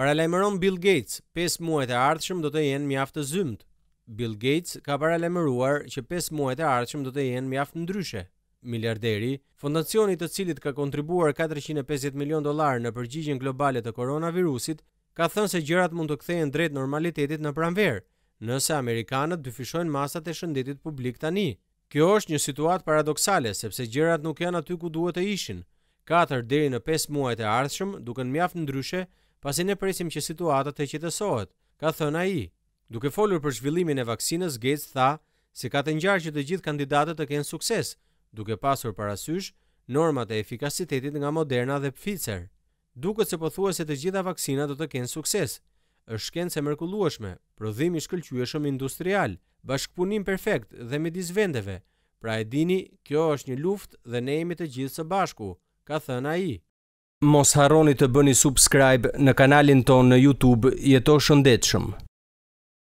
Paralajmëron Bill Gates, 5 muajt e ardhshëm do të jenë mjaft të zymt. Bill Gates ka paralajmëruar që 5 muajt e ardhshëm do të jenë mjaft ndryshe. Miliarderi, fondacioni të cilit ka kontribuar 450 milion dollar në përgjigjen globale të koronavirusit, ka thënë se gjërat mund të kthehen drejt normalitetit në pranverë, nëse amerikanët dyfishojnë masat e shëndetit publik tani. Kjo është një situatë paradoksale sepse gjërat nuk janë aty ku duhet të ishin. 4 deri në 5 muajt e ardhshëm duken mjaft ndryshe pasi ne presim që situata të qetësohet, ka thënë ai. Duke folur për zhvillimin e vaksinës, Gates tha se ka të ngjarë që të gjithë kandidatët të kenë sukses, duke pasur parasysh normat e efikasitetit nga Moderna dhe Pfizer. Duket se pothuajse se të gjitha vaksinat do të kenë sukses. Është shkencë e mrekullueshme, prodhim i shkëlqyeshëm industrial, bashkëpunim perfekt dhe midis vendeve. Pra e dini, kjo është një luftë dhe ne jemi të gjithë së bashku, ka thënë ai. Mos harroni të bëni subscribe në kanalin tonë në YouTube. Jeto shëndetshëm.